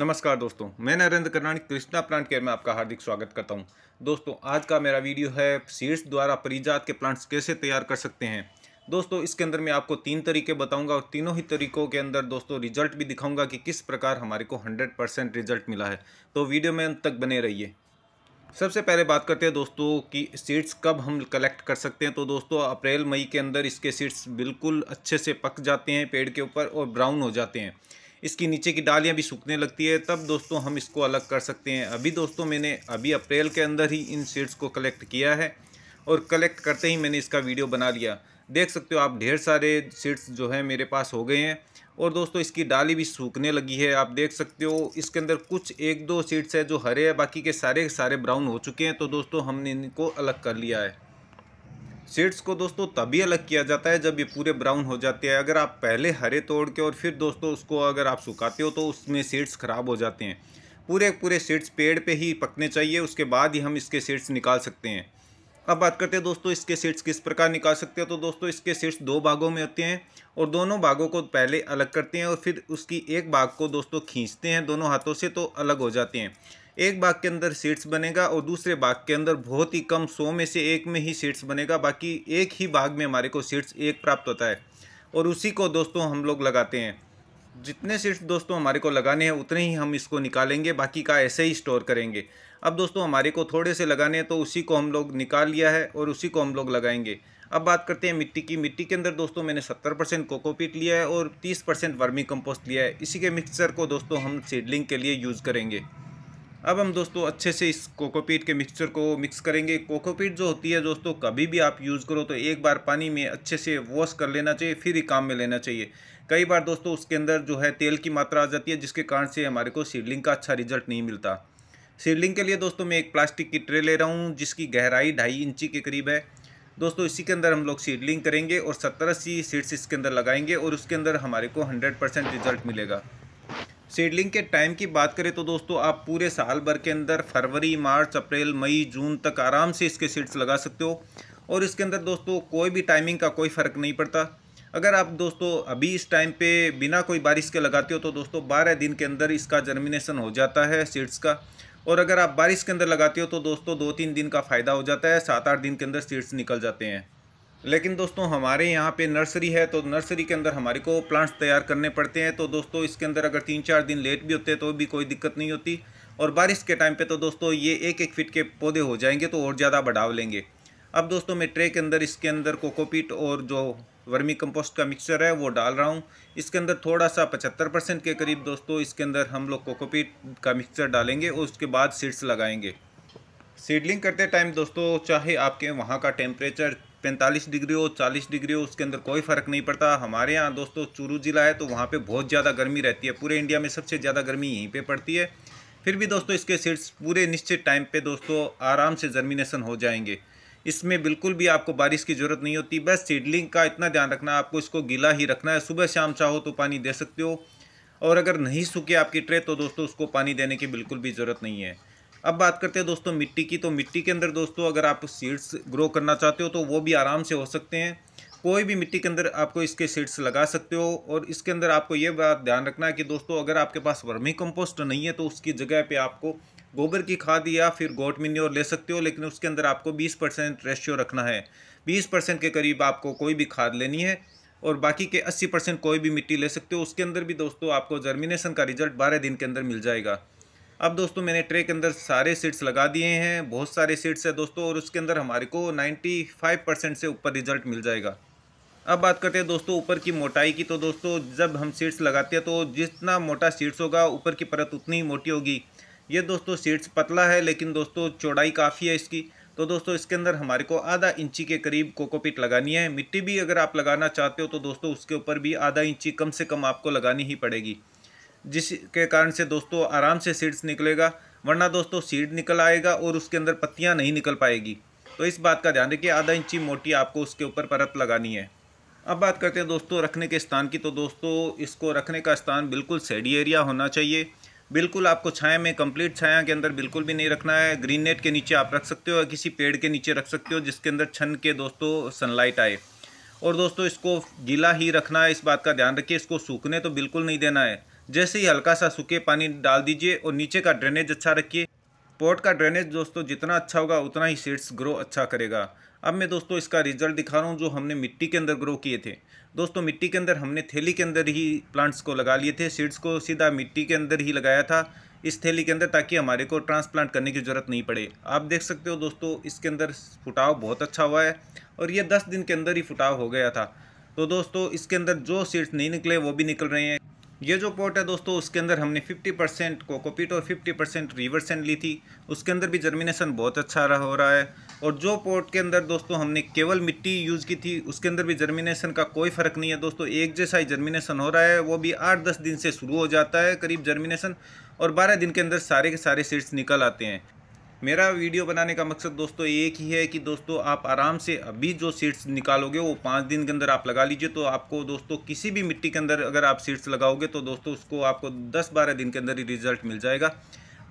नमस्कार दोस्तों मैं नरेंद्र कर्नाणी कृष्णा प्लांट केयर में आपका हार्दिक स्वागत करता हूं। दोस्तों आज का मेरा वीडियो है सीड्स द्वारा परिजात के प्लांट्स कैसे तैयार कर सकते हैं दोस्तों इसके अंदर मैं आपको तीन तरीके बताऊंगा और तीनों ही तरीकों के अंदर दोस्तों रिजल्ट भी दिखाऊंगा कि किस प्रकार हमारे को हंड्रेड परसेंट रिजल्ट मिला है तो वीडियो में अंत तक बने रहिए सबसे पहले बात करते हैं दोस्तों कि सीड्स कब हम कलेक्ट कर सकते हैं तो दोस्तों अप्रैल मई के अंदर इसके सीड्स बिल्कुल अच्छे से पक जाते हैं पेड़ के ऊपर और ब्राउन हो जाते हैं इसकी नीचे की डालियाँ भी सूखने लगती है तब दोस्तों हम इसको अलग कर सकते हैं अभी दोस्तों मैंने अभी अप्रैल के अंदर ही इन सीड्स को कलेक्ट किया है और कलेक्ट करते ही मैंने इसका वीडियो बना लिया देख सकते हो आप ढेर सारे सीड्स जो है मेरे पास हो गए हैं और दोस्तों इसकी डाली भी सूखने लगी है आप देख सकते हो इसके अंदर कुछ एक दो सीड्स है जो हरे हैं बाकी के सारे सारे ब्राउन हो चुके हैं तो दोस्तों हमने इनको अलग कर लिया है सीड्स को दोस्तों तभी अलग किया जाता है जब ये पूरे ब्राउन हो जाते हैं अगर आप पहले हरे तोड़ के और फिर दोस्तों उसको अगर आप सुखाते हो तो उसमें सीड्स ख़राब हो जाते हैं पूरे पूरे सीड्स पेड़ पे ही पकने चाहिए उसके बाद ही हम इसके सीड्स निकाल सकते हैं अब बात करते हैं दोस्तों इसके सीड्स किस प्रकार निकाल सकते हैं तो दोस्तों इसके सीड्स दो भागों में होते हैं और दोनों भागों को पहले अलग करते हैं और फिर उसकी एक भाग को दोस्तों खींचते हैं दोनों हाथों से तो अलग हो जाते हैं एक बाग के अंदर सीट्स बनेगा और दूसरे बाग के अंदर बहुत ही कम सौ में से एक में ही सीट्स बनेगा बाकी एक ही बाग में हमारे को सीट्स एक प्राप्त होता है और उसी को दोस्तों हम लोग लगाते हैं जितने सीट्स दोस्तों हमारे को लगाने हैं उतने ही हम इसको निकालेंगे बाकी का ऐसे ही स्टोर करेंगे अब दोस्तों हमारे को थोड़े से लगाने हैं तो उसी को हम लोग निकाल लिया है और उसी को हम लोग लगाएंगे अब बात करते हैं मिट्टी की मिट्टी के अंदर दोस्तों मैंने सत्तर परसेंट कोकोपीट लिया है और तीस परसेंट वर्मी कंपोस्ट लिया है इसी के मिक्सचर को दोस्तों हम सीडलिंग के लिए यूज़ करेंगे अब हम दोस्तों अच्छे से इस कोकोपीट के मिक्सचर को मिक्स करेंगे कोकोपीट जो होती है दोस्तों कभी भी आप यूज़ करो तो एक बार पानी में अच्छे से वॉश कर लेना चाहिए फिर ही काम में लेना चाहिए कई बार दोस्तों उसके अंदर जो है तेल की मात्रा आ जाती है जिसके कारण से हमारे को सीडलिंग का अच्छा रिजल्ट नहीं मिलता सीडलिंग के लिए दोस्तों मैं एक प्लास्टिक की ट्रे ले रहा हूँ जिसकी गहराई ढाई इंची के करीब है दोस्तों इसी के अंदर हम लोग सीडलिंग करेंगे और सत्तर अस्सी सीड्स इसके अंदर लगाएंगे और उसके अंदर हमारे को हंड्रेड परसेंट रिजल्ट मिलेगा सीडलिंग के टाइम की बात करें तो दोस्तों आप पूरे साल भर के अंदर फरवरी मार्च अप्रैल मई जून तक आराम से इसके सीड्स लगा सकते हो और इसके अंदर दोस्तों कोई भी टाइमिंग का कोई फ़र्क नहीं पड़ता अगर आप दोस्तों अभी इस टाइम पे बिना कोई बारिश के लगाते हो तो दोस्तों बारह दिन के अंदर इसका जर्मिनेशन हो जाता है सीड्स का और अगर आप बारिश के अंदर लगाते हो तो दोस्तों दो तीन दिन का फ़ायदा हो जाता है सात आठ दिन के अंदर सीड्स निकल जाते हैं लेकिन दोस्तों हमारे यहाँ पे नर्सरी है तो नर्सरी के अंदर हमारे को प्लांट्स तैयार करने पड़ते हैं तो दोस्तों इसके अंदर अगर तीन चार दिन लेट भी होते हैं तो भी कोई दिक्कत नहीं होती और बारिश के टाइम पे तो दोस्तों ये एक एक फिट के पौधे हो जाएंगे तो और ज़्यादा बढ़ाव लेंगे अब दोस्तों मैं ट्रे के अंदर इसके अंदर कोकोपीट और जो वर्मी कंपोस्ट का मिक्सचर है वो डाल रहा हूँ इसके अंदर थोड़ा सा पचहत्तर परसेंट के करीब दोस्तों इसके अंदर हम लोग कोकोपीट का मिक्सचर डालेंगे और उसके बाद सीड्स लगाएंगे सीडलिंग करते टाइम दोस्तों चाहे आपके वहाँ का टेम्परेचर पैंतालीस डिग्री हो चालीस डिग्री हो उसके अंदर कोई फ़र्क नहीं पड़ता हमारे यहाँ दोस्तों चूरू ज़िला है तो वहाँ पे बहुत ज़्यादा गर्मी रहती है पूरे इंडिया में सबसे ज़्यादा गर्मी यहीं पे पड़ती है फिर भी दोस्तों इसके सीड्स पूरे निश्चित टाइम पे दोस्तों आराम से जर्मिनेसन हो जाएंगे इसमें बिल्कुल भी आपको बारिश की ज़रूरत नहीं होती बस सीडलिंग का इतना ध्यान रखना आपको इसको गीला ही रखना है सुबह शाम चाहो तो पानी दे सकते हो और अगर नहीं सूखे आपकी ट्रे तो दोस्तों उसको पानी देने की बिल्कुल भी ज़रूरत नहीं है अब बात करते हैं दोस्तों मिट्टी की तो मिट्टी के अंदर दोस्तों अगर आप सीड्स ग्रो करना चाहते हो तो वो भी आराम से हो सकते हैं कोई भी मिट्टी के अंदर आपको इसके सीड्स लगा सकते हो और इसके अंदर आपको ये बात ध्यान रखना है कि दोस्तों अगर आपके पास वर्मी कंपोस्ट नहीं है तो उसकी जगह पे आपको गोबर की खाद या फिर गोट मिन्योर ले सकते हो लेकिन उसके अंदर आपको 20 परसेंट रेशियो रखना है 20 परसेंट के करीब आपको कोई भी खाद लेनी है और बाकी के अस्सी परसेंट कोई भी मिट्टी ले सकते हो उसके अंदर भी दोस्तों आपको जर्मिनेशन का रिजल्ट बारह दिन के अंदर मिल जाएगा अब दोस्तों मैंने ट्रे के अंदर सारे सीट्स लगा दिए हैं बहुत सारे सीट्स है दोस्तों और उसके अंदर हमारे को 95 परसेंट से ऊपर रिजल्ट मिल जाएगा अब बात करते हैं दोस्तों ऊपर की मोटाई की तो दोस्तों जब हम सीट्स लगाते हैं तो जितना मोटा सीट्स होगा ऊपर की परत उतनी ही मोटी होगी ये दोस्तों सीट्स पतला है लेकिन दोस्तों चौड़ाई काफ़ी है इसकी तो दोस्तों इसके अंदर हमारे को आधा इंची के करीब कोकोपीट लगानी है मिट्टी भी अगर आप लगाना चाहते हो तो दोस्तों उसके ऊपर भी आधा इंची कम से कम आपको लगानी ही पड़ेगी जिसके कारण से दोस्तों आराम से सीड्स निकलेगा वरना दोस्तों सीड निकल आएगा और उसके अंदर पत्तियाँ नहीं निकल पाएगी तो इस बात का ध्यान रखिए आधा इंची मोटी आपको उसके ऊपर परत लगानी है अब बात करते हैं दोस्तों रखने के स्थान की तो दोस्तों इसको रखने का स्थान बिल्कुल सेडी एरिया होना चाहिए बिल्कुल आपको छाया में कंप्लीट छाया के अंदर बिल्कुल भी नहीं रखना है ग्रीन नेट के नीचे आप रख सकते हो या किसी पेड़ के नीचे रख सकते हो जिसके अंदर छन के दोस्तों सनलाइट आए और दोस्तों इसको गीला ही रखना है इस बात का ध्यान रखिए इसको सूखने तो बिल्कुल नहीं देना है जैसे ही हल्का सा सूखे पानी डाल दीजिए और नीचे का ड्रेनेज अच्छा रखिए पॉट का ड्रेनेज दोस्तों जितना अच्छा होगा उतना ही सीड्स ग्रो अच्छा करेगा अब मैं दोस्तों इसका रिजल्ट दिखा रहा हूँ जो हमने मिट्टी के अंदर ग्रो किए थे दोस्तों मिट्टी के अंदर हमने थैली के अंदर ही प्लांट्स को लगा लिए थे सीड्स को सीधा मिट्टी के अंदर ही लगाया था इस थैली के अंदर ताकि हमारे को ट्रांसप्लांट करने की ज़रूरत नहीं पड़े आप देख सकते हो दोस्तों इसके अंदर फुटाव बहुत अच्छा हुआ है और ये दस दिन के अंदर ही फुटाव हो गया था तो दोस्तों इसके अंदर जो सीड्स नहीं निकले वो भी निकल रहे हैं ये जो पोर्ट है दोस्तों उसके अंदर हमने 50 परसेंट कोकोपीट और 50 परसेंट रिवर सेंड ली थी उसके अंदर भी जर्मिनेशन बहुत अच्छा रहा हो रहा है और जो पोर्ट के अंदर दोस्तों हमने केवल मिट्टी यूज़ की थी उसके अंदर भी जर्मिनेशन का कोई फ़र्क नहीं है दोस्तों एक जैसा ही जर्मिनेशन हो रहा है वो भी आठ दस दिन से शुरू हो जाता है करीब जर्मिनेशन और बारह दिन के अंदर सारे के सारे सीड्स निकल आते हैं मेरा वीडियो बनाने का मकसद दोस्तों एक ही है कि दोस्तों आप आराम से अभी जो सीड्स निकालोगे वो पाँच दिन के अंदर आप लगा लीजिए तो आपको दोस्तों किसी भी मिट्टी के अंदर अगर आप सीड्स लगाओगे तो दोस्तों उसको आपको दस बारह दिन के अंदर ही रिजल्ट मिल जाएगा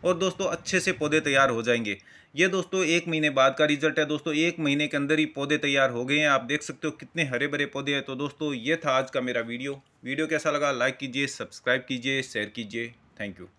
और दोस्तों अच्छे से पौधे तैयार हो जाएंगे ये दोस्तों एक महीने बाद का रिजल्ट है दोस्तों एक महीने के अंदर ही पौधे तैयार हो गए हैं आप देख सकते हो कितने हरे भरे पौधे हैं तो दोस्तों ये था आज का मेरा वीडियो वीडियो कैसा लगा लाइक कीजिए सब्सक्राइब कीजिए शेयर कीजिए थैंक यू